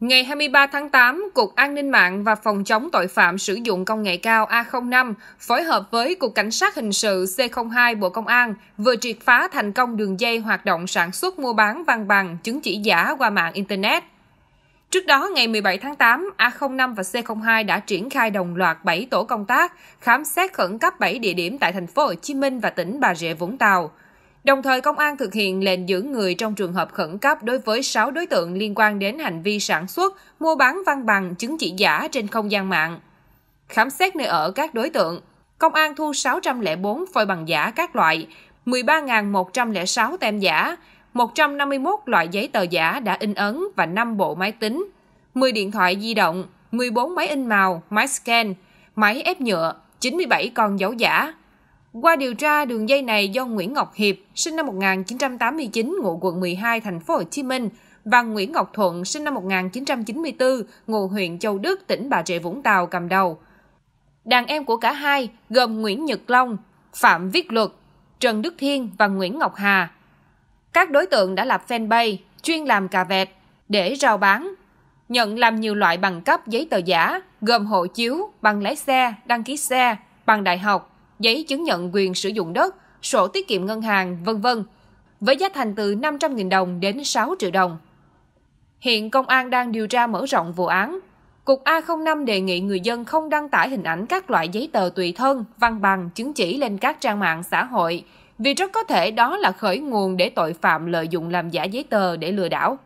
Ngày 23 tháng 8, Cục An ninh mạng và Phòng chống tội phạm sử dụng công nghệ cao A05 phối hợp với Cục Cảnh sát Hình sự C02 Bộ Công an vừa triệt phá thành công đường dây hoạt động sản xuất mua bán văn bằng chứng chỉ giả qua mạng Internet. Trước đó, ngày 17 tháng 8, A05 và C02 đã triển khai đồng loạt 7 tổ công tác, khám xét khẩn cấp 7 địa điểm tại thành phố Hồ Chí Minh và tỉnh Bà Rịa Vũng Tàu – Đồng thời, công an thực hiện lệnh giữ người trong trường hợp khẩn cấp đối với 6 đối tượng liên quan đến hành vi sản xuất, mua bán văn bằng, chứng chỉ giả trên không gian mạng. Khám xét nơi ở các đối tượng, công an thu 604 phôi bằng giả các loại, 13.106 tem giả, 151 loại giấy tờ giả đã in ấn và 5 bộ máy tính, 10 điện thoại di động, 14 máy in màu, máy scan, máy ép nhựa, 97 con dấu giả, qua điều tra, đường dây này do Nguyễn Ngọc Hiệp, sinh năm 1989, ngụ quận 12, thành phố Hồ Chí Minh, và Nguyễn Ngọc Thuận, sinh năm 1994, ngụ huyện Châu Đức, tỉnh Bà Rịa Vũng Tàu cầm đầu. Đàn em của cả hai gồm Nguyễn Nhật Long, Phạm Viết Luật, Trần Đức Thiên và Nguyễn Ngọc Hà. Các đối tượng đã lập fanpage chuyên làm cà vẹt để rao bán, nhận làm nhiều loại bằng cấp giấy tờ giả gồm hộ chiếu, bằng lái xe, đăng ký xe, bằng đại học, giấy chứng nhận quyền sử dụng đất, sổ tiết kiệm ngân hàng, vân vân với giá thành từ 500.000 đồng đến 6 triệu đồng. Hiện công an đang điều tra mở rộng vụ án. Cục A05 đề nghị người dân không đăng tải hình ảnh các loại giấy tờ tùy thân, văn bằng, chứng chỉ lên các trang mạng xã hội, vì rất có thể đó là khởi nguồn để tội phạm lợi dụng làm giả giấy tờ để lừa đảo.